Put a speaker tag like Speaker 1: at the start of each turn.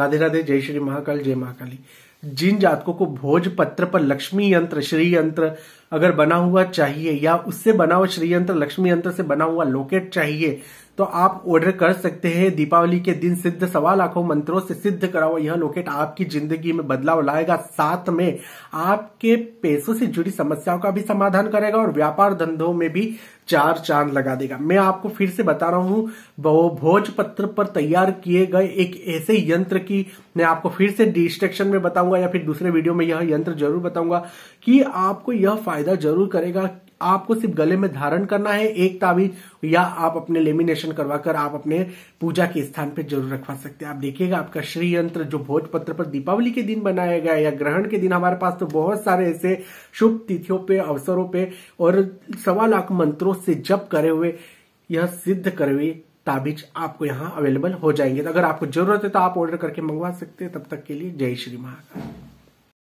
Speaker 1: રાધે રાધે જય શ્રી મહાકાલ જય મહાકાલી जिन जातकों को भोज पत्र पर लक्ष्मी यंत्र श्री यंत्र अगर बना हुआ चाहिए या उससे बना हुआ श्री यंत्र लक्ष्मी यंत्र से बना हुआ लोकेट चाहिए तो आप ऑर्डर कर सकते हैं दीपावली के दिन सिद्ध सवा लाखों मंत्रों से सिद्ध करा हुआ यह लोकेट आपकी जिंदगी में बदलाव लाएगा साथ में आपके पैसों से जुड़ी समस्याओं का भी समाधान करेगा और व्यापार धंधों में भी चार चांद लगा देगा मैं आपको फिर से बता रहा हूं वो भोज पत्र पर तैयार किए गए एक ऐसे यंत्र की मैं आपको फिर से डिस्ट्रक्शन में बताऊ बताऊंगा या फिर दूसरे वीडियो में यह यंत्र जरूर बताऊंगा कि आपको यह फायदा जरूर करेगा आपको सिर्फ गले में धारण करना है एक ताबीज या आप अपने लेमिनेशन करवा कर आप अपने पूजा के स्थान पर जरूर रखवा सकते हैं आप देखिएगा आपका श्री यंत्र जो भोजपत्र पर दीपावली के दिन बनाया गया या ग्रहण के दिन हमारे पास तो बहुत सारे ऐसे शुभ तिथियों पे अवसरों पे और सवा लाख मंत्रों से जप करे हुए यह सिद्ध करे हुए ताबीज आपको यहाँ अवेलेबल हो जाएंगे तो अगर आपको जरूरत है तो आप ऑर्डर करके मंगवा सकते हैं तब तक के लिए जय श्री महाकाल